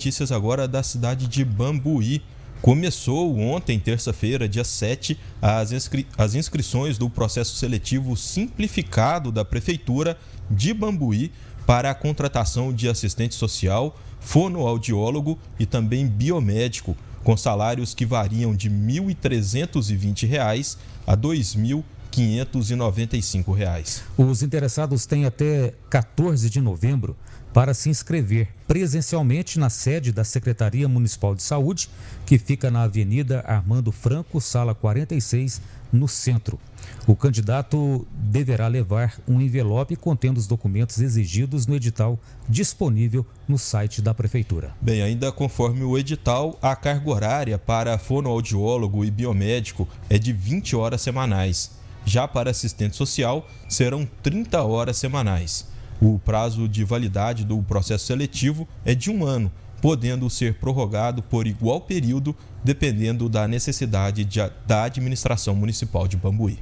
notícias agora da cidade de Bambuí. Começou ontem, terça-feira, dia 7, as, inscri as inscrições do processo seletivo simplificado da Prefeitura de Bambuí para a contratação de assistente social, fonoaudiólogo e também biomédico, com salários que variam de R$ 1.320 a R$ 2.000. 595 reais. Os interessados têm até 14 de novembro para se inscrever presencialmente na sede da Secretaria Municipal de Saúde, que fica na Avenida Armando Franco, sala 46, no centro. O candidato deverá levar um envelope contendo os documentos exigidos no edital disponível no site da Prefeitura. Bem, ainda conforme o edital, a carga horária para fonoaudiólogo e biomédico é de 20 horas semanais. Já para assistente social, serão 30 horas semanais. O prazo de validade do processo seletivo é de um ano, podendo ser prorrogado por igual período, dependendo da necessidade de, da administração municipal de Bambuí.